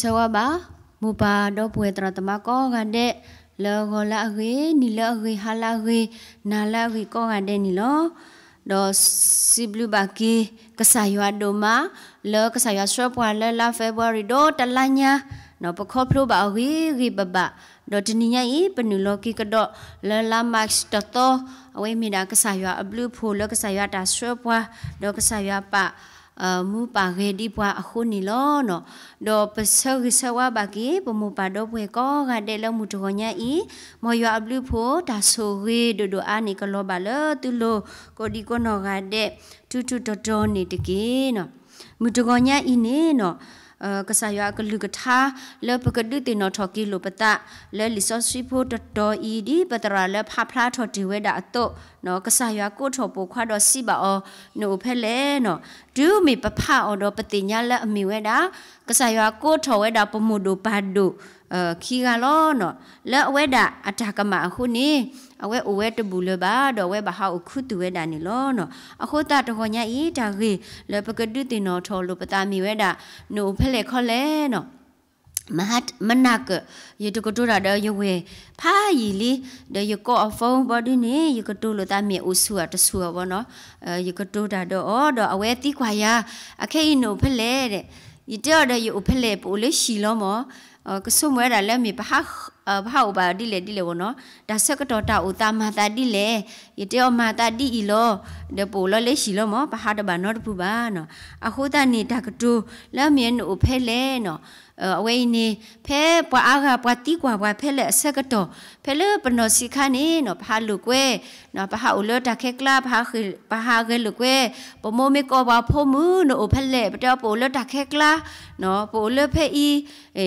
ဆဝဘာမူပါတော့ပွေတရတမကောကတဲ့လောကလာဂေနီလောဂေဟာလာဂေနာလာဂေကောကတဲ့နီလောတော့စီဘလူဘာကီကဆာယွာဒိုမာလောကဆာယွာဆွပွာလလာဖေဘရီဒိုတလညာနော်ပခောဖလိုပါဂီဂီပပဒေါ်တနီယာဤပနုလောကီကတော့လလာမတ်တတော်အဝိမိတာကဆာရွာအဘလူဖိုလောကဆာရွာတာဆွဲပွားဒေါ်ကဆာရွာပအမူပါခေဒီပွားအခုနီလောနော်ဒေါ်ပစောကစဝဘကေပမူပါတော့ဘွေကောကတဲ့လောမှုတော်ညာဤမော်ရွာဘလူဖိုဒါဆိုရေဒိုဒိုအာနီကလောပါလတူလိုကိုဒီကိုနော်ကတဲ့တူတူတော်တော်နေတကေနော်မူတော်ညာဤနေနော်ကဆာယကလူကထာလေပကဒုတိနောထော်ကီလိုပတလေလီဆိုစီဖိုတတော်ဤဒီပတရာလေဖဖလားထော်တီဝဲတာအတော့နော်ကဆာယကိုထော်ပိုခွတ်တော့စီပါအောနိုဖဲလေနော်ဒူမီပဖအော်တော့ပတိညာလက်အမိဝဲတာကဆာယကိုထော်ဝဲတာပမှုဒိုဘတ်ဒိုเออคีกาลอเนาะแล้วเวดะอัตากะมาคุนี่အဝဲအဝဲတဘူးလပါတော့ဝဲဘဟာခုတူဝဲတာနေလောနော်အခိုတာတခေါ်ညာဤတာကြီးလပကဒုတင်တော်ထော်လပတာမီဝဲတာနိုဖဲလေခေါ်လဲနော်မဟတ်မနာကယတကတူရဒယဝေဖာယီလီဒယကောအဖုံဘဒီနေယကတူလတမြေဥဆူအတဆူဘောနော်ယကတူတာတော့အော်တော့အဝဲတီခွာယာအခိနိုဖဲလေတဲ့ယတရဒယဥဖဲလေပိုလေရှီလောမော呃，somewhere dalam mi pahah အဘောက်ပါတိလေတိလေဘောနော်ဒါဆက်ကတော်တာဥတာမာတာတိလေယတေမာတာတိဤလောဒပိုလလေရှိလောမပဟာတဘာနော်တပူပါနော်အခုတနေတကတူလမြင်ဥဖဲလေနော်အဝေးနေဖဲပွာအားကပွာတိကွာပွာဖဲလေဆက်ကတော်ဖဲလေပနောစီခနေနော်ဖာလူကွဲနော်ပဟာဥလတခဲကလာဖာခိပဟာခဲလူကွဲပမိုမေကောပါဖိုမူနော်ဥဖဲလေပတော်ပိုလတခဲကလာနော်ပိုလဖဲဤ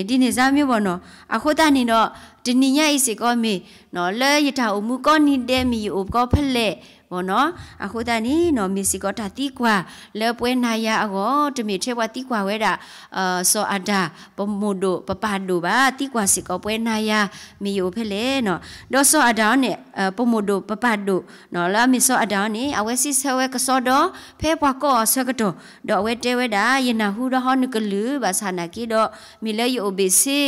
ဒီနေစားမျိုးဘောနော်အခုတနေတော့တနိယိုက်စေကောမေနော်လဲယထာအမှုကောနိတဲမီအိုကောဖလက်ဘောနော် အခုတန်နီနော်မီစီကောတာတီကွာလဲပွဲနာယာအောတမီထဲဝတီကွာဝဲတာအာဆောအဒါပမိုဒိုပပဒိုပါတီကွာစီကောပွဲနာယာမီယိုဖဲလေနော်ဒေါ်ဆောအဒါနဲ့ပမိုဒိုပပဒိုနော်လာမီဆောအဒါနဲ့အဝဲစီဆဲဝဲကဆောဒေါ်ဖဲပွားကောဆကတောဒေါ်ဝဲတဲဝဲတာယနာဟူဒဟောနကလူဘာသနာကီဒေါ်မီလေယိုဘီစီ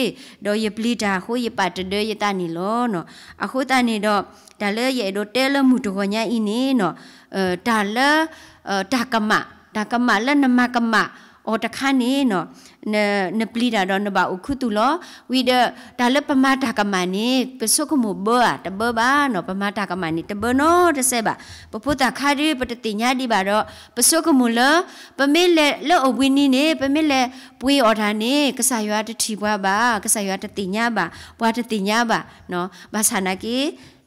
ဒေါ်ယပလီတာခိုးယပတ်တဲ့ယတနီလောနော်အခုတန်နီတော့ဒါလည်းရဲ့တို့တဲလမှုတော်ညာဤနေနော်အဲဒါလည်းဒါကမဒါကမလည်းနမကမအော်တခါနေနော်နနပလီတာတော့နဘာအခုတူလောဝီဒဒါလည်းပမတာကမနေပစုကမှုဘောတဘဘာနော်ပမတာကမနေတဘနော်တဆက်ပါပပုတာခါရီပတတိညာဒီပါတော့ပစုကမှုလပမေလက်လက်အဝင်းနီနေပမေလက်ပွေးအော်တာနေကဆာရွာတထီဘွားပါကဆာရွာတတိညာပါဘွားတတိညာပါနော်ဘာသာနာကီ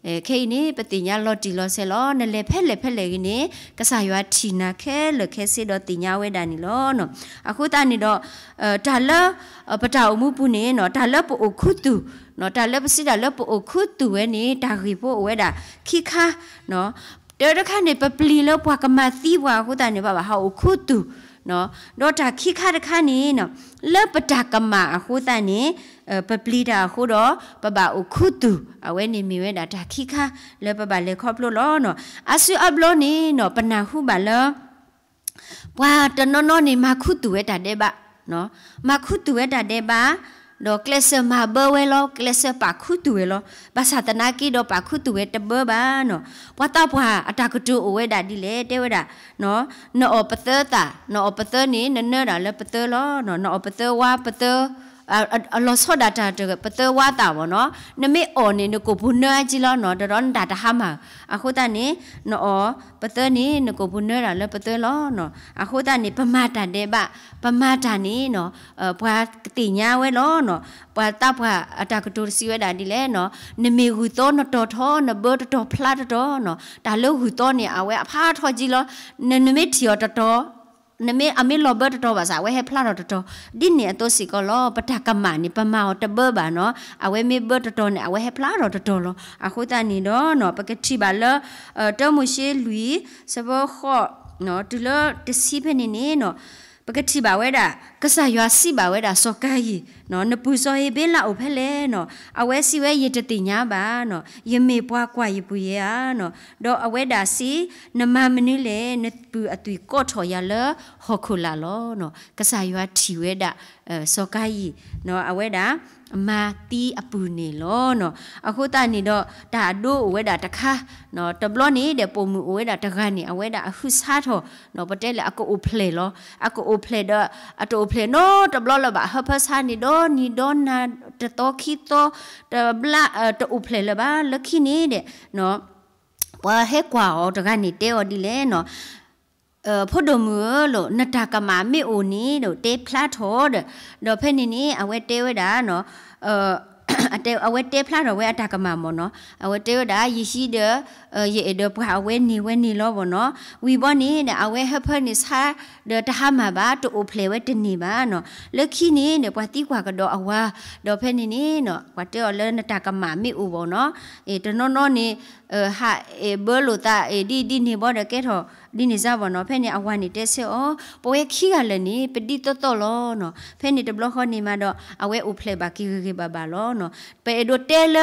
အဲခေနေပတိညာလော်တီလော်ဆဲလော်နလေဖက်လေဖက်လေကိနေကဆာရွာထီနာခဲလခဲစေတော့တိညာဝဲတာနီလော်နော်အခုတနေတော့အဲဒါလပတာအမှုပုနေနော်ဒါလပအခုတူနော်ဒါလပစီဒါလပအခုတူဝဲနေဒါရီပိုဝဲတာခိခါနော်တော်တခါနေပပလီလောပွားကမသီပွားခုတနေပါပါဟာအခုတူနော်တော့တာခိခါတခါနေနော်လပတကမအဟိုတန်နေပပလီတာဟိုတော့ပပအခုတူအဝဲနေမီဝဲတာတာခိခါလပပလေခေါပလို့လောနော်အဆူအပလို့နေနော်ပနာဟုပါလောဘွာတနော်နော်နေမခုတူဝဲတာတဲ့ပါနော်မခုတူဝဲတာတဲ့ပါดอกเลสมาเบเวลอกเลสปาคุตุเวลอภาษาตนากีดอปาคุตุเวตเบบาเนาะว่าตาพาอตากตุโอเวดาดิเลเตเวดาเนาะนอปะเตตานอปะเตนี้เนเนดาเลปะเตลอเนาะนอปะเตวาปะเตအလောဆော့ဒါတာတပတဝါတာဘောနော်နမေအော်နေနကိုဘုနာကြီးလောနော်တရွန်ဒါတာဟာမအခုတန်နေနော်ပတနေနကိုဘုနာရလပတလောနော်အခုတန်နေပမတာတဲ့ပပမတာနေနော်ဘွာတိညာဝဲလောနော်ဘွာတဘွာအတကတိုစီဝဲတာဒီလဲနော်နမေဟူသောနတော်ထောနဘတော်တော်ဖလာတော်နော်ဒါလို့ဟူသောနေအဝဲအဖာထောကြီးလောနနမေတီတော်တော်နမေအမေလောဘတော်ပါစားဝဲဟဲဖလာတော်တော်ဒီနေတော့စီကလောပတကမနိပမောတဘဘာနော်အဝဲမေဘတော်တော်နဲ့အဝဲဟဲဖလာတော်တော်လောအခုတနေတော့နော်ပကတိပါလတော်မရှိလူစဘောခော့နော်ဒီလတစီဖနေနေနော်ပကတိပါဝဲတာကဆာရွာစီပါဝဲတာစောကာကြီးနော်နပူစောရေးဘေးလောက်ဖဲလဲနော် အဝဲစီဝဲရတတိညာပါနော်ယမေပွားကွာရပူရနော်တော့အဝဲတာစီ နမမနီလေနပူအသွီကော့ထော်ရလဟောခုလာလောနော်ကဆာရွာထီဝဲတာစောကာကြီးနော်အဝဲတာအမာတီအပူနေလောနော်အခုတနေတော့ဒါတို့ဝဲတာတခါနော်တဘလနေတဲ့ပုံမှုဝဲတာတခါနေအဝဲတာအခုစားတော့နော်ပတဲလေအကိုအိုဖလေလောအကိုအိုဖလေတော့အတိုဖလေနော်တဘလလဘဟပစားနေတော့နီတော့နာတတော်ခီတော့တဘလတအိုဖလေလဘလခိနေတဲ့နော်ဘာဟဲကွာတော့တကနေတဲော်ဒီလဲနော်เออพอดมือโลนตากมาไม่โอนี้โลเตพลาทอดโลเพนนี่อเวเตเวดาเนาะเออအတဲအဝဲတဲဖလာတော့ဝဲအတကမမောနော်အဝဲတဲဒါယေရှိဒယေဒပဟာဝဲနေဝဲနေလောဘောနော်ဝီဘောနေတဲ့အဝဲဟဖနိစာဒတဟာမဘာတူဖလေဝဲတနေပါနော်လက်ခိနေတဲ့ပွားတိကွာကတော့အဝါတော့ဖဲနေနေနော်ကွာတဲအလဲနတကမမိဥဘောနော်အေတနောနောနေဟာအေဘလူတာအေဒီဒီနေဘောတဲ့ကဲထောဒီနေစားဘောနော်ဖဲနေအဝါနေတဲဆေဩပွဲခိကလည်းနေပတိတော်တော်လောနော်ဖဲနေတဘလခနေမှာတော့အဝဲဥဖလေပါကိကိပါပါလောနော်နော်ပေဒိုတဲလ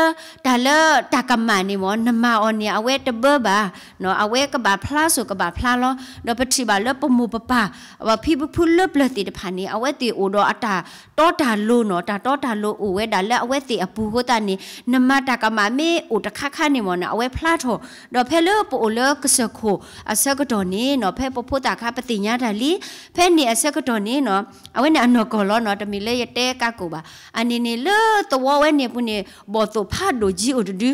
ဒါလတာကမနီမောနမအော်နီအဝဲတဘဘာနော်အဝဲကဘာဖလားဆိုကဘာဖလားလောတော့ပတိဘာလပမူပပဝဖိပဖုလပလတိတဖာနီအဝဲတီအိုတော့အတာတောတာလိုနော်တာတောတာလိုအိုဝဲဒါလအဝဲတီအပူကိုတာနီနမတာကမမေအိုတခခနီမောနော်အဝဲဖလားထောတော့ဖဲလပိုလကစခိုအစကတော်နီနော်ဖဲပဖို့တာခပတိညာဒါလီဖဲနီအစကတော်နီနော်အဝဲနီအနော်ကောလောနော်တမီလေရတဲကကိုပါအနေနီလတဝဝဲနေပုနေဘောတုဖာဒိုဂျီအိုဒူ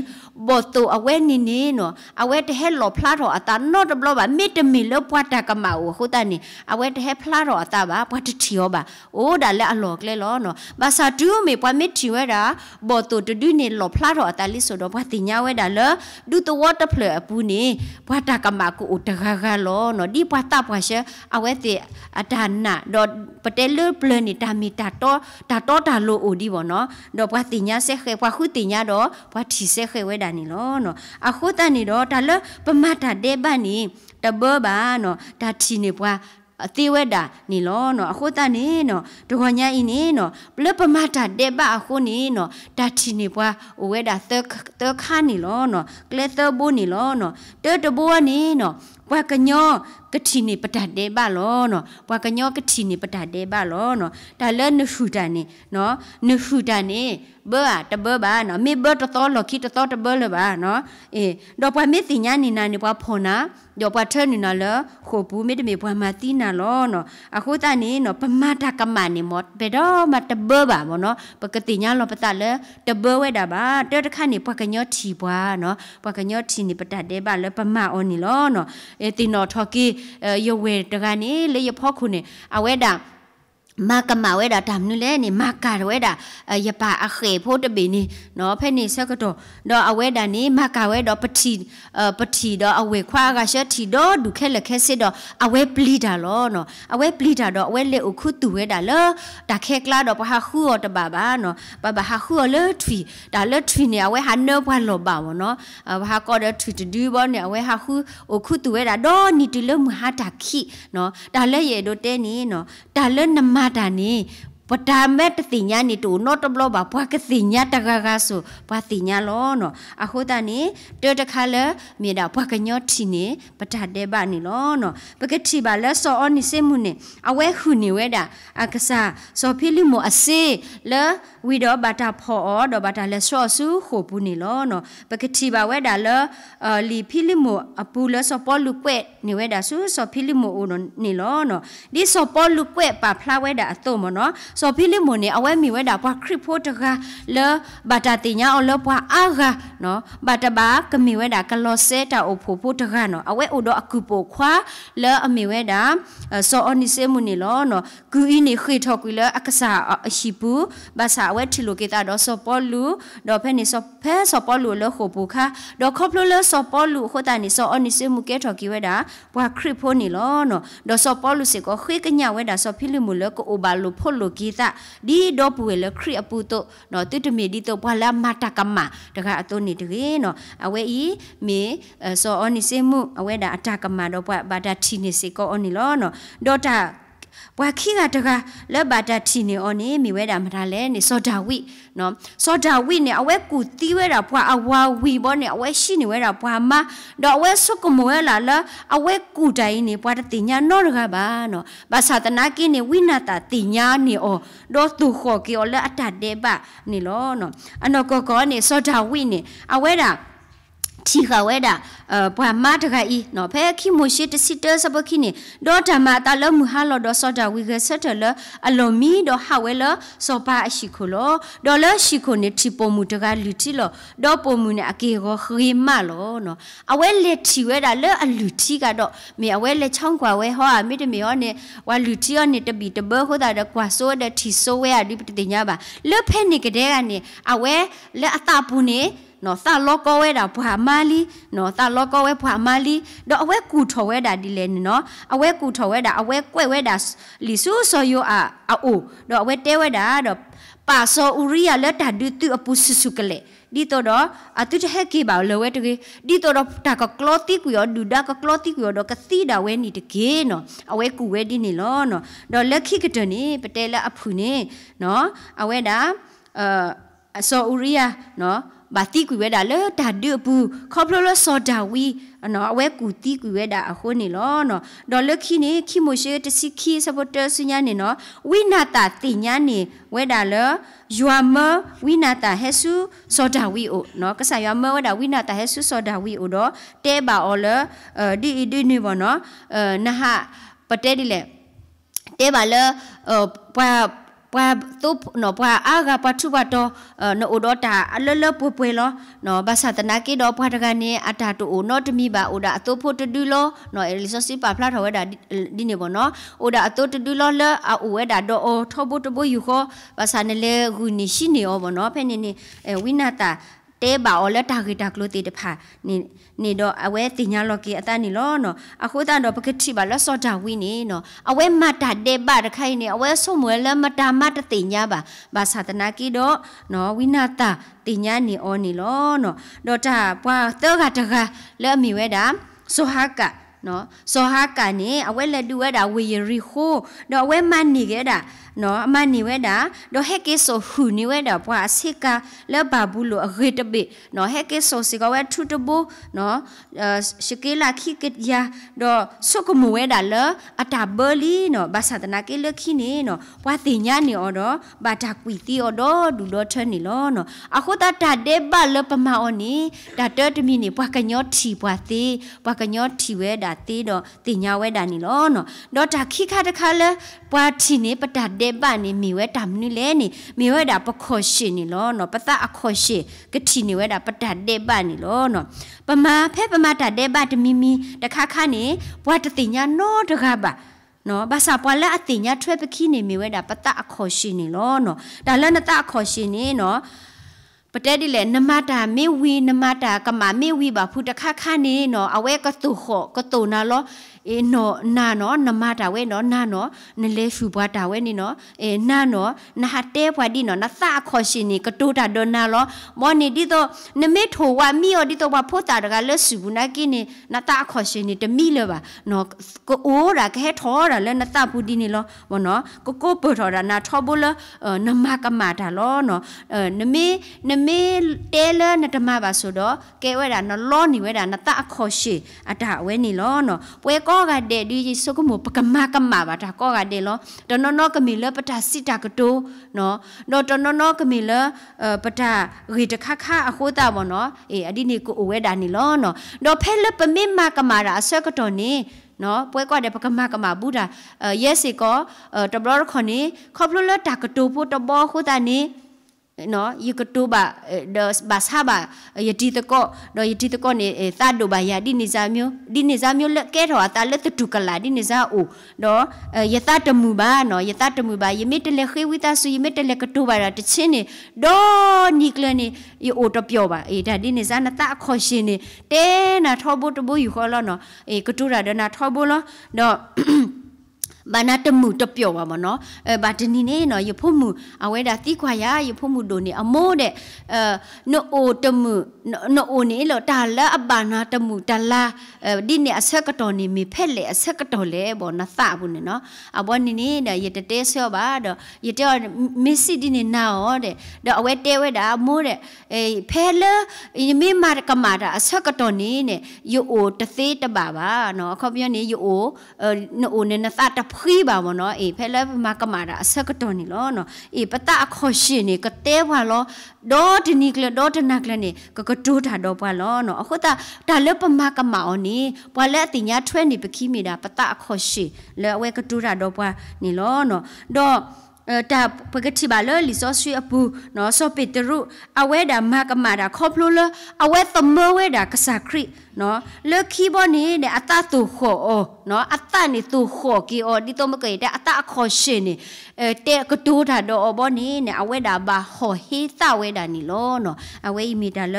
ဘောတုအဝဲနေနေနော်အဝဲတဟဲလောဖလာတော်အတာနော့တဘလောပါမစ်တမီလောပွားတာကမအိုဟုတ်တနေအဝဲတဟဲဖလာတော်အတာပါဘွားတတီရောပါအိုးဒါလည်းအလောကလေလောနော်ဘာသာတူမေပွားမစ်တီဝဲတာဘောတုတဒူနေလောဖလာတော်အတာလီဆိုတော့ဘွားတင်ညာဝဲတာလောဒူတဝတ်တဖလအပူနေဘွားတာကမကိုအိုတခါခါလောနော်ဒီဘွားတာဘွားရှဲအဝဲတေအတာနာတော့ပတဲလပလနေတာမီတာတော့တာတော့တာလို့အိုဒီဘောနော်တော့ဘွားတင်ညာညာဆက်ခဲဘွားခုတင်ညာတော့ဘွားထီဆက်ခဲဝဲတာနေလောနော်အခုတန်နေတော့ဒါလပမတ်တာတဲ့ပတ်နေတဘောပါနော်ဒါထီနေဘွားအသေးဝက်တာနေလောနော်အခုတနေနော်ဒဂညာဤနေနော်ပလပမတာတဲ့ပါအခုနေနော်ဒါတီနေပွားအဝဲတာသခသခါနေလောနော်ကလေသဘူနေလောနော်တဲတဘောနေနော်ပွာကညောကတိနေပတတ်တယ်ပါလောနော်ပွာကညောကတိနေပတတ်တယ်ပါလောနော်ဒါလည်းနဟုတန်နေနော်နဟုတန်နေဘောတဘောပါနော်မေဘောတတော်လခိတတော်တဘောလပါနော်အေးတော့ပွာမေသိညာနေနာနေပွာဖော်နာတော့ပွာထဲနေနာလခိုဘူးမေတမေပွာမတိနာလောနော်အခုတနေနော်ပမတာကမနေမော့ဘယ်တော့မတဘောပါမောနော်ပကတိညာလောပတလည်းတဘောဝဲတာပါတဲ့တခါနေပွာကညောထီပွာနော်ပွာကညောထီနေပတတ်တယ်ပါလည်းပမအော်နေလောနော်ตินอทอกียเวตกานี่เลยพอคุณอเวดาမကမဝဲတာဒါမနုလဲနေမကရဝဲတာယပအခေဖို့တပေနေနော်ဖဲနေဆက်ကတော့တော့အဝဲတာနေမကဝဲတော့ပတိပတိတော့အဝဲခွာကရှက်တီတော့ဒုခဲလက်ခဲစစ်တော့အဝဲပလီတာလောနော်အဝဲပလီတာတော့အဝဲလက်အခုတူဝဲတာလောဒါခဲကလာတော့ဘာခူော်တပါပါနော်ဘာဘာဟာခူလတ်ဖီဒါလတ်ဖီနေအဝဲဟာနောဘလောပါဘောနော်ဘာကောဒတ်ဖီတူဒီဘောနေအဝဲဟာခူအခုတူဝဲတာဒေါ်နီတူလမဟာတာခိနော်ဒါလက်ရဲ့တို့တဲနေနော်ဒါလက်နမတာနှင့်ပဒမက်တိညာနီတူနော့တဘလဘဘွားကတိညာတကကဆုဘွားတိညာလောနော်အခုတန်နီတေတခါလဲမြေတာဘွားကညော့တီနေပဒတဲ့ပါနီလောနော်ပကတိပါလဲစောအနိစေမှုနေအဝဲခုနေဝဲတာအက္ကစာစောဖိလိမအစေလဲဝီတော့ဘာတာဖော်အော်တော့ဘာတာလဲစောဆုခိုပူနေလောနော်ပကတိပါဝဲတာလဲလီဖိလိမအပူလဲစောပေါ်လူကွဲ့နေဝဲတာဆုစောဖိလိမအိုနော်နေလောနော်ဒီစောပေါ်လူကွဲ့ပါဖလာဝဲတာအတော့မနော်စောဖိလိမုန်နေအဝဲမီဝဲတာပွားခရစ်ဖို့တကလဘာတာတင်ညာအလပွားအာဂါနော်ဘာတဘာကမီဝဲတာကလောဆဲတာအဖို့ဖို့တကနော်အဝဲအိုတော့အကူပိုခွာလအမီဝဲတာစောအနိစေမုန်နေလောနော်ဂူအင်းနေခေထော်ကွီလအက္ကဆာအရှိပူဘာသာဝဲထီလိုကေတာတော့စောပေါ်လူတော့ဖဲနေစောဖဲစောပေါ်လူလခိုပူခါတော့ခေါပလိုလစောပေါ်လူခိုတာနေစောအနိစေမုကေထော်ကွီဝဲတာပွားခရစ်ဖို့နေလောနော်တော့စောပေါ်လူစေကိုခေကညာဝဲတာစောဖိလိမုန်လကိုအိုဘာလူဖို့လိုကီ ta di do pu le khri apu to no tu tu mi di to bwa la ma ta kam ma da ga to ni de ge no awe i mi so oni se mu awe da ata kam ma do bwa ba da thi ni se ko oni lo no do ta ဘွာခိကတကလက်ပါတတီနေအော်နေမိဝဲတာမထားလဲနေစောဒဝိနော်စောဒဝိနေအဝဲကူတီးဝဲတာဘွာအဝါဝီဘောနေအဝဲရှိနေဝဲတာဘွာမတော့အဝဲဆုကမဝဲလာလာအဝဲကူတိုင်းနေဘွာတတိညာနော်တကပါနော်ဘာသာတနာကိနေဝိနာတာတိညာနေအော်တော့သူခေါ်ကေော်လက်အတတ်တဲ့ပါနေလောနော်အနော်ကောကောနေစောဒဝိနေအဝဲတာทีเขาเวดะเอ่อพวามาตะกะอีเนาะเพคิโมชิตสิเตอร์ซะบคินี่ดอธรรมะตะละมุฮาลอดอซอดาวิเกเซเตละอโลมีดอฮาเวละซอปาอชิโคโลดอละชิโคเนทิโปมุตะกะลุติโลดอโปมุเนอเกโกครีมาโลเนาะอเวเลทีเวดะละอลุติกะดอเมอเวเลช่องกว่าเวฮออะมิตะเมยอเนวาลุติยอเนตะบีตะเบโคดาดะกว่าโซดะทีโซเวอะดิปติญาบาละเพเนกะเดกะเนอเวละอะตะปุเนနော်သလောကောဝဲတာဘွာမာလီနော်သလောကောဝဲဘွာမာလီတော့အဝဲကူထော်ဝဲတာဒီလေနော်အဝဲကူထော်ဝဲတာအဝဲကွဲ့ဝဲတာလီဆူဆိုယိုအာအိုတော့အဝဲတဲဝဲတာတော့ပါစောဥရိယလက်တာဒီတူအပူဆူဆူကလေဒီတော့အတူတဟက်ကေပါလောဝဲတကေဒီတော့တာကကလောတိကူရောဒူဒါကကလောတိကူရောတော့ကစီတာဝဲနေတကေနော်အဝဲကူဝဲဒီနေလောနော်တော့လက်ခိကတနေပတဲလက်အဖူနေနော်အဝဲတာအာအစောဥရိယနော်ဘာတိကွေဝဲတာလေဒါဒူဘူးခေါပလိုလဆောဒါဝီနော်အဝဲကူတိကွေဝဲတာအဟိုးနေလောနော်ဒေါ်လခိနေခိမိုရှေတစီခိဆပတ်တဆညာနေနော်ဝိနာတာတိညာနေဝဲတာလေယွာမဝိနာတာဟေဆုဆောဒါဝီအိုနော်ကဆာယွာမဝဲတာဝိနာတာဟေဆုဆောဒါဝီအိုတော့တဲပါအော်လေဒီဒီနေဘောနော်နဟပတဲဒီလေတဲပါလေပွာပွာသူနော်ပွာအာကပထုပတော့နော်အိုတော့တာအလလပွပွလောနော်ဘာသာတနာကေတော့ပွာတကနေအတာတူနော်တမိပါအိုဒါအသူဖို့တတူလောနော်အဲလီဆိုစီပါဖလာထဝဲဒါဒီနေဘောနော်အိုဒါအသူတတူလောလအအဝဲဒါတော့အောထဘတဘယူခောဘာသာနလေဂူနီရှိနေအောဘောနော်ဖဲနေနေဝိနာတာတဲပါအော်လက်တာဂီတာကလိုတီတဖာနေနေတော့အဝဲတင်ညာလော်ကီအတန်နီလောနော်အခုတန်တော့ပကတိပါလက်စောတာဝီနေနော်အဝဲမတ်တာတဲပါတခိုင်နေအဝဲဆုံမွဲလက်မတာမတတင်ညာပါဘာသာတနာကီတော့နော်ဝိနာတာတင်ညာနေအော်နေလောနော်တော့တာဘွာတော့ကတကလက်အမီဝဲတာဆိုဟာကနော်စောဟာကနဲ့အဝဲလက်တူဝဲတာဝေရီဟိုတော့အဝဲမတ်နေခဲ့တာနော်အမနေဝဲတာတော့ဟက်ကဲဆိုဟူနေဝဲတာပွားအစစ်ကလဘဘူးလိုအဂေတပိနော်ဟက်ကဲဆိုစီကဝဲထူတဘူနော်ရှကေလာခိကတယာတော့ဆုကမူဝဲတာလအတာဘလီနော်ဘာသာတနာကေလခိနေနော်ပွားတင်ညာနေအော်တော့ဘာတာကွီတီအော်တော့ဒူတော့ထနေလောနော်အခုတတာဒေဘလပမာအော်နီဒါတတမီနေပွားကညောထီပွားသေးပွားကညောထီဝဲတာသေးတော့တင်ညာဝဲတာနေလောနော်တော့တာခိခတခါလဲပွားထီနေပတာเดบานี่มีเวดำนี่แลนี่มีเวดาปะขอชินี่ลอเนาะปะตะอขอชิกะทีนี่เวดาปะดัดเดบานี่ลอเนาะปะมาแพ่ปะมาดัดเดบาตะมีมีตะคาคานี่บวาตะติญาโนตะกะบะနော်ဘာသာပွားလက်အတင်ညာထွဲပခိနေမိဝဲတာပတအခေါ်ရှိနေလို့နော်ဒါလက်နတအခေါ်ရှိနေနော်ပတဲဒီလေနမတာမေဝီနမတာကမမေဝီပါဖူတခါခါနေနော်အဝဲကတူခော့ကတူနာလောအေနော်နာနော်နမတာဝဲနော်နာနော်နလဲရှူဘွားတာဝဲနေနော်အေနာနော်နဟာတဲဘွားဒီနော်နသခော့ရှင်နေကတူတာဒေါ်နာလောမော်နေဒီတော့နမေထိုဝါမီယောဒီတော့ဘာဖိုတာတကလဲရှူဘူးနာကိနေနသခော့ရှင်နေတမိလောပါနော်ကိုအိုးတာခဲထောတာလဲနသပူဒီနေလောမောနော်ကိုကိုပေါ်ထောတာနာထောဘူးလနမကမတာလောနော်နမေနမေတဲလနတမပါဆိုတော့ကဲဝဲတာနလောနေဝဲတာနတအခေါ်ရှိအတာဝဲနေလောနော်ပွဲကောကတဲ့ဒီစုကမပကမကမပါတာကောကတဲ့လောတနနောကမီလပတာစစ်တာကတိုးနော်တော့တနနောကမီလပတာရီတခခအခိုးတာပေါ့နော်အေးအဒီနေကိုအဝဲတာနေလောနော်တော့ဖဲလပမင်မကမာတာအဆွဲကတော်နေနော်ပွဲကွက်တဲ့ပကမကမဘူတာရဲစီကောတဘလရခနိခဘလလတာကတိုးဖို့တဘောခိုးတာနေ no yikutu ba do basa ba yati to ko do yati to ko ni ta do ba ya di niza myo di niza myo le ke ro ta le tu kala di niza o do yata tamu ba no yata tamu ba yimi te le khe wita su yimi te le katu ba ra te chin ni do ni kle ni yo o to pyo ba e da di niza na ta kho shin ni te na thobo to bo yu kho lo no e katu ra do na thobo lo do ဘာနာတမှုတပြော့ပါမနော်အဲဘာတနီနေနော်ယဖို့မှုအဝဲတာတိခွာရယဖို့မှုတို့နေအမိုးတဲ့အဲနို့အိုတမှုနို့အိုနေလောတာလာအဘာနာတမှုတလာဒီနေအဆက်ကတော်နေမဖက်လေအဆက်ကတော်လေဘောနသဘူးနေနော်အဘောနီနေတဲ့ယတတဲဆောပါတော့ယတမစ်စီဒီနေနာဟောတဲ့တော့အဝဲတဲဝဲတာမိုးတဲ့အဲဖဲလေမိမာကမာတာအဆက်ကတော်နေနေယိုအိုတသေးတပါပါနော်ခေါပြောနေယိုအိုနို့အိုနေနသတဖီးပါဘောနော်အေဖဲလဲမကမာတာအဆက်ကတော်နေလောနော်အေပတအခေါ်ရှင်နေကတဲဘွာလောဒေါ်တနီကလဒေါ်တနာကလနေကကတိုးတာတော့ဘွာလောနော်အခုတာဒါလဲပမကမာအောင်နေဘွာလဲအတင်ညာထွဲနေပခီးမိတာပတအခေါ်ရှင်လဲအဝဲကတိုးတာတော့ဘွာနေလောနော်တော့တာပကတိဘာလလီဆိုဆွေအပူနော်ဆိုပီတရုအဝဲတာမကမာတာခေါပလိုလအဝဲသမဝဲတာကစားခရစ်နော်လေခီဘောနေတဲ့အတသူခောနော်အတနေသူခောကီအော်ဒီတော့မကဲတဲ့အတအခေါ်ရှင်နေအဲတဲ့ကတိုးတာတော့ဘောနေတဲ့အဝဲတာဘာဟောဟေသဝဲတာနီလောနော်အဝဲမီတာလ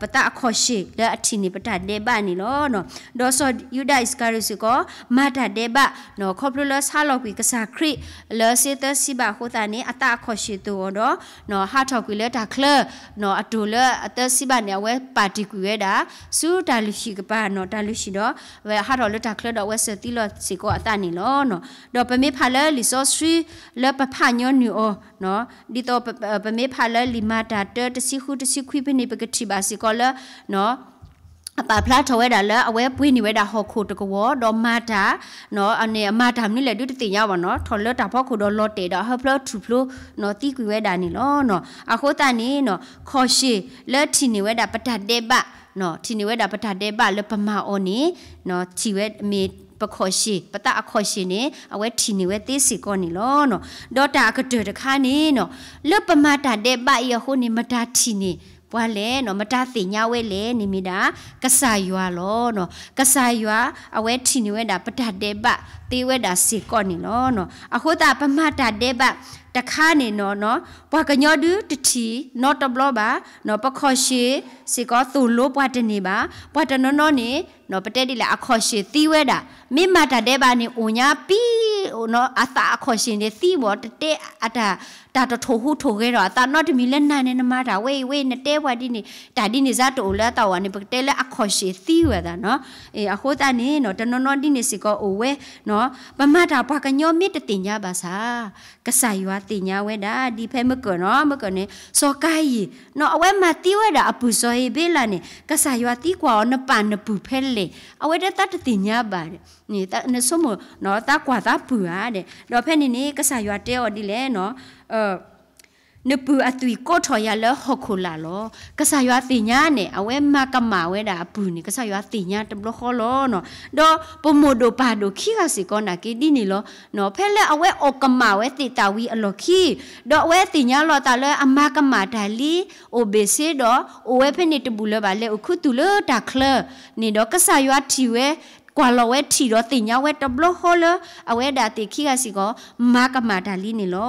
ပတအခေါ်ရှင်လက်အထီနေပတဒေဘနီလောနော်ဒေါ်ဆောယူဒိုင်စကာရီစကောမာတာဒေဘနော်ခေါပလူလဆာလောကီကစားခရစ်လောစေတစီဘာဟိုတာနေအတအခေါ်ရှင်တော့နော်ဟာထော်ကွေလက်တာကလနော်အတူလက်အတစီဘာနေအဝဲပါတီကွေရတာစူတာလီရှိကပါနော်တာလူရှိတော့ဝဲဟာတော့လတာခလတော့ဝဲစတီလစီကိုအတနေလောနော်တော့ပမေဖာလဲလီဆိုစရီလပဖာညောနီအောနော်ဒီတော့ပမေဖာလဲလီမာတာတတစီခုတစီခွိပနေပကတိပါစီကောလနော်အပါဖလာထဝဲတာလဲအဝဲပွေးနေဝဲတာဟော်ခိုတကောတော့မာတာနော်အနေအမာတာမနည်းလဲဒုတိယပါနော်ထော်လတာဖောက်ခိုတော့လော့တေတော့ဟဖလထူဖလနော်တီကွေဝဲတာနေလောနော်အခိုးတာနေနော်ခေါ်ရှိလက်ထီနေဝဲတာပတတ်တဲ့ပါနော်ထီနေဝဲတာပထတဲပလပမာအောနေနော်ချီဝဲအမေပခောရှိပတအခောရှိနေအဝဲထီနေဝဲသေးစီကောနေလောနော်ဒေါ်တာကတတခါနေနော် လပမာတာတဲပရဟိုနေမတာထီနေပွားလဲနော်မတသိညာဝဲလဲနေမိတာကဆာရွာလောနော်ကဆာရွာအဝဲထီနေဝဲတာပတတဲပတေဝဲတာစေကော့နေလောနော်အဟုတ်တာပမတတဲပတခါနေနော်နော်ပွားကညောဒူတတီနော်တဘလပါနော်ပခော့ရှေစေကော့သူလို့ပွားတနေပါပွားတနော်နော်နေနော်ပတဲတိလာအခော့ရှေသီးဝဲတာမိမတတဲပါနေအုံညာပီးနော်အသာအခွန်ရှင်တွေသီးပေါ်တတဲ့အတာဒါတထိုဟုထိုခဲ့တော့အတာနော်တမီလက်နာနေနမတာဝေးဝေးနေတဲ့ဝဒီနေဒါဒီနေဇာတိုလက်တော်ဝနေပတဲလက်အခွန်ရှင်သီးဝဲတာနော်အေအခိုးတာနေနော်တနော်နော်ဒီနေစီကောအိုဝဲနော်ပမတာဘွားကညောမြစ်တတင်ညပါစာကဆာယွာတင်ညဝဲတာဒီဖဲမကနော်မကနေစောကိုင်းနော်အဝဲမတီးဝဲတာအပူစောဟေဘေးလာနေကဆာယွာတီးကွာနပန်နပူဖဲလေအဝဲတတ်တတင်ညပါတယ်นี่ตะนซุมเนาะตะกว่าตะปูอ่ะเดดอเพ่นี่นี่กะสายัวเตออดิแลเนาะเอ่อนปูอตุยก็ถอยาแล้วหกคนละลอกษัตริย์ติญาเนี่ยเอาไว้มากำมาไว้ดาปูนี่กษัตริย์ติญาตำรวจขอลอเนาะดอปโมโดปาโดขี้กสิกอนากิดินี่ลอเนาะเพ่แล้วเอาไว้อกกำมาไว้ติตาวีอลอขี้ดอเอาไว้ติญาลอตาเลยอามากำมาดาลีโอเบเซดอโอเวเพ่นี่ตบุเลบาเลอคุตุเลตาเคลนี่ดอกษัตริย์ทีเวกว่าเราเวทีเราติญาเวตบลฮอลเอาเวดาติขี้กสิก็มากมาดาลินี่ลอ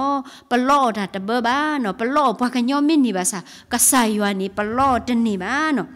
ปลอดาตะเบบ้าเนาะปลอปากญอมินี่บาสากะสายวนนี่ปลอตนี่บ้าเนาะ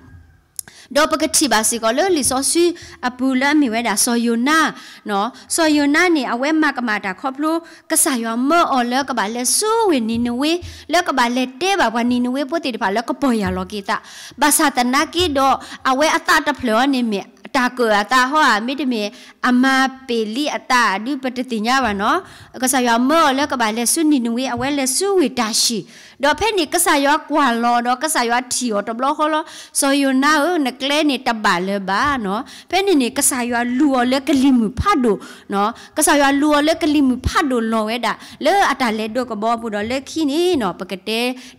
တော့ပကတိပါစီကလေလီဆိုဆီအပူလမီဝဲတာဆိုယိုနာနော်ဆိုယိုနာနေအဝဲမကမာတာခေါပလိုကဆာယောမောအော်လကပါလေဆူဝင်းနီနဝေလကပါလေတဲပါဝနီနဝေပိုတီတပါလကပေါ်ရလောကိတာဘာသာတနာကိတော့အဝဲအတတဖလောနေမြတာကောတာဟောမိတမီအမပေလီအတာဒီပတတိညာပါနော်ကဆာရမောလကဘာလဲဆုနီနွေအဝဲလဲဆုဝေတာရှိดอเพนี่กษายอกว่าลอดอกษายอถีอตบลอคอลอซอยนาเอนะเกลนี่ตบะเลบาเนาะเพนี่นี่กษายอลัวเลกลิมุพะโดเนาะกษายอลัวเลกลิมุพะโดลอเวดาเลอะตาเลดอกบอปุดอเลคีนี่เนาะปกเต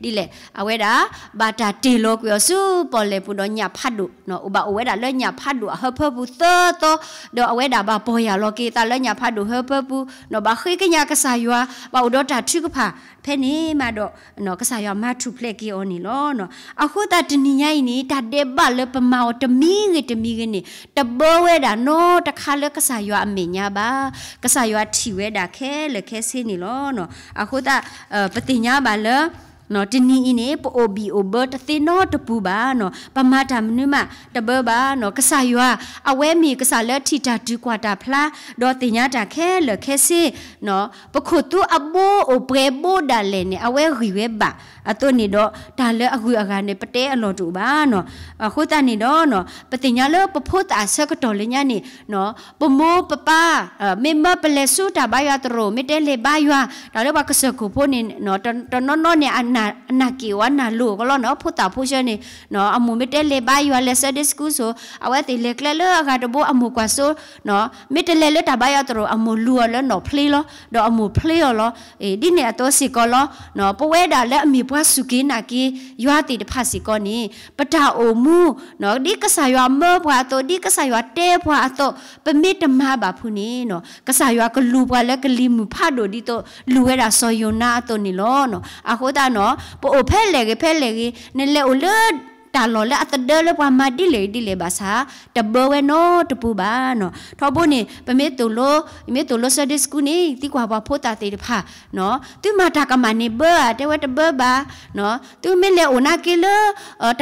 ดิเลอะเวดาบาตาเตโลกยอสุปอเลปุดอญะพะโดเนาะอุบะอเวดาเลญะพะโดอะฮะพะบุเตโตดออเวดาบาปอยาลอเกตาเลญะพะโดฮะพะบุเนาะบาเขยกญะกษายอบาอุดอตาทึกพะเพนี่มาดอเนาะနော်ကဆာယောမထုဖလက်ကေအော်နေလောနော်အခုတာတနိညာနေတတဲ့ပါလပမောတမီငတမီငနေတဘောဝဲတာနော်တခါလကဆာယောအမေညာပါကဆာယောထီဝဲတာခဲလခဲစင်းနေလောနော်အခုတာပတိညာပါလောနော်တနီအင်းနေပိုဘီအိုဘတ်သေနော်တပူပါနော်ပမတာမနွမတဘပါနော်ကဆာယွာအဝဲမီကဆာလက်ထီတာဒူကွာတာဖလားဒေါ်တင်ညာတာခဲလခဲစီနော်ပခုတူအဘိုအိုပရေဘိုဒါလဲနေအဝဲရီဝဲပါအတုနေတော့ဒါလဲအခုအကနေပတဲအလော်တူပါနော်ခုတနေတော့နော်ပတင်ညာလပဖို့တာဆကတော်လညာနေနော်ပမိုးပပမေမပလက်စုတာဘာရတရိုမေတဲလေဘာယွာဒါလဲပါကဆကူဖိုနေနော်တနော်နော်နေအနာနာအနာကေဝနာလိုကလောနော်ဖုတာဖုရှနေနော်အမှုမတဲလေပါယူလက်ဆဒစ်ကူဆိုအဝဲတိလေကလလကတော့ဘောအမှုကွာဆိုနော်မတဲလေလတဘရတရအမှုလူရလနော်ဖလေလောတော့အမှုဖလေရလောအေဒီနေအတော့စီကောလောနော်ပဝဲတာလက်အမီဘွားစုကေနာကေရွာတိတဖစီကောနေပတာအိုမူနော်ဒီကဆာရွာမောဘွားတော့ဒီကဆာရွာတဲဘွားအတော့ပမေတမဘာဖုနေနော်ကဆာရွာကလူဘွားလက်ကလီမူဖတ်တော့ဒီတော့လူဝဲတာစောယုံနာအတော့နေလောနော်အဟောတာနော်ပိုအိုဖဲလေကဖဲလေကနလေအိုလတ်တာလော်လက်အတဒဲလောပွားမဒီလေဒီလေဘာသာတဘဝဲနောတပူပါနော်ထောဖို့နေပမေတူလို့မေတူလို့ဆဒစ်ကူနေတိကွာဘွားဖို့တာတေတဖာနော်သူမတာကမနေဘာတဲဝဲတဘဘာနော်သူမေလေအိုနာကေလ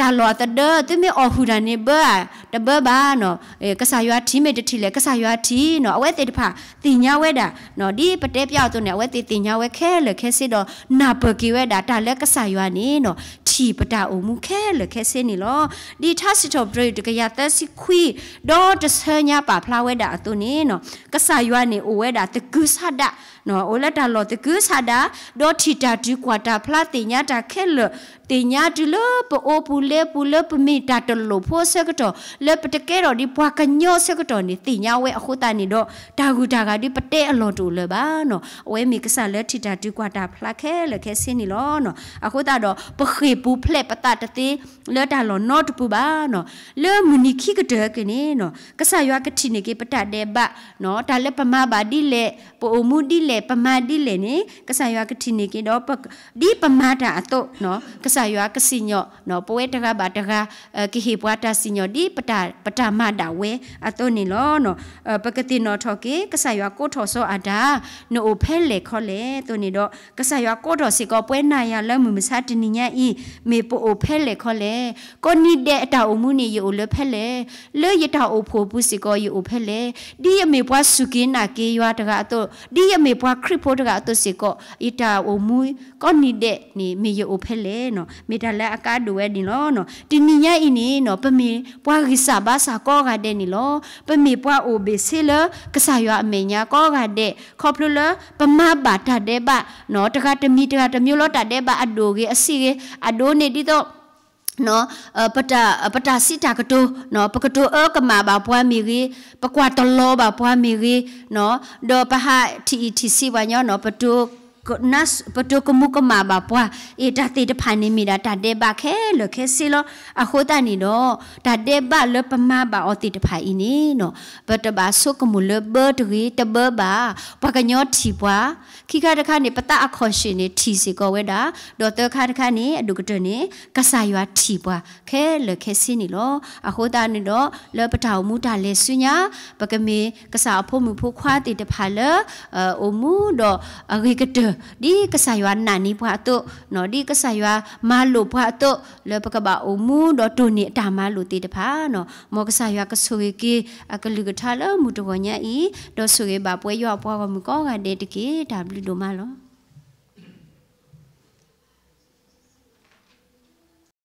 တာလော်တဒဲသူမေအော်ဟူဒနေဘာတဘဘာနော်အဲကဆာရွာထီမေတထီလေကဆာရွာထီနော်အဝဲတေတဖာတင်ညာဝဲတာနော်ဒီပတဲပြောက်သူနေအဝဲတေတင်ညာဝဲခဲလေခဲစစ်တော့နာဘကေဝဲတာတာလက်ကဆာရွာနေနော်ထီပတာအုံမူခဲလေခဲစစ်စေနီလောဒီထစစ်တော်ဘရိတကရသက်စီခွီဒေါ်တဆညာပါဖလာဝဲတာအတုနေနော်ကဆာယွာနေအိုဝဲတာတကူဆဒနော်အိုလက်တာလော်တကူဆာဒာဒေါ်ထီတာဒီကွာတာဖလာတင်ညာတာခဲလတင်ညာဒီလပအိုပူလေပူလပမီတာတလိုဖိုဆကတော်လေပတကဲတော်ဒီပွားကညောဆကတော်နေတင်ညာဝဲအခုတာနေတော့ဒါဂူတာကဒီပတဲအလော်တူလေပါနော်အဝဲမီကဆာလက်ထီတာဒီကွာတာဖလာခဲလခဲစင်းနီလောနော်အခုတာတော့ပခေပူဖလက်ပတာတသိလက်တာလော်နော့တပူပါနော်လေမနီခိကတဲ့ကနေနော်ကဆာရွာကတိနေကေပတတဲ့ဘနော်ဒါလက်ပမဘာဒီလေပိုအမှုဒီလေလေပမာတိလေနေကဆာရွာကတိနေကေတော့ဒီပမာတာအတော့နော်ကဆာရွာကစီညော့နော်ပွဲတကဘာတကကိဟိပွားတာစီညော့ဒီပတာပတာမတာဝဲအတော့နေလောနော်ပကတိနော်ထော်ကေကဆာရွာကိုထော်စောအတာနိုအိုဖဲလေခေါ်လေတုန်နေတော့ကဆာရွာကိုထော်စီကောပွဲနာရလဲမူမစားတနိညာဤမေပိုအိုဖဲလေခေါ်လေကိုနိတဲ့အတာအမှုနေယိုလဲဖဲလေလဲရတာအိုဖို့ဘူးစီကောယိုဖဲလေဒီအမေပွားစုကင်းနာကေရွာတကအတော့ဒီအမေပွားခရစ်ဖို့တကအတုစီကောအီတာဝမူကောနိတဲ့နေမေယိုဖဲလေနော်မေတလာအကားဒွဲဒီနော်နော်တင်းနီယာအင်းနေနော်ပမေပွားရိစာဘာစာကောကတဲ့နီလော ပမေပွားအိုဘေဆေလကဆာရွာအမေညာကောကတဲ့ခေါပလူလပမဘာတတဲ့ဘနော်တကတမီတကတမျိုးလောတတဲ့ဘအဒိုကေအစီကေအဒိုနေဒီတော့နော်ပတပတစီတာကတိုနော်ပကတိုအကမာဘာပွားမီရီပကွာတလောဘာပွားမီရီနော်ဒေါ်ပဟာတီတီစီဝါညောနော်ပတုနတ်ပတိုကမှုကမဘာပွားအေတတေတဖာနေမိတာတတဲ့ပါခဲလခဲစီလအခိုတနီတော့တတဲ့ပါလပမဘာအတိတဖာဤနေနော်ဘတ်တဘာဆုကမှုလဘတ်ရီတဘဘာပကညောတီပွားခိခတခါနေပတအခေါ်ရှင်နေတီစီကောဝဲတာဒေါ်တခါတခါနေအဒုကတနေကဆာရွာတီပွားခဲလခဲစီနီလောအခိုတနီတော့လပထောင်မူတာလဲဆွညာပကမေကဆာအဖို့မှုဖို့ခွာတိတဖာလအိုမူတော့အခေကတဲ့ဒီကဆာယွာနာနီဘွားတုနော်ဒီကဆာယွာမာလိုဘွားတုလေပကဘာအမူဒေါ်တုနီတာမာလိုတီတဖာနော်မောကဆာယွာကဆူရီကီအကလူကထာလမူတဝညာဤဒေါ်ဆူရီဘာပွဲယွာဘွားကမူကောကတဲ့တကီ W ဒိုမာလော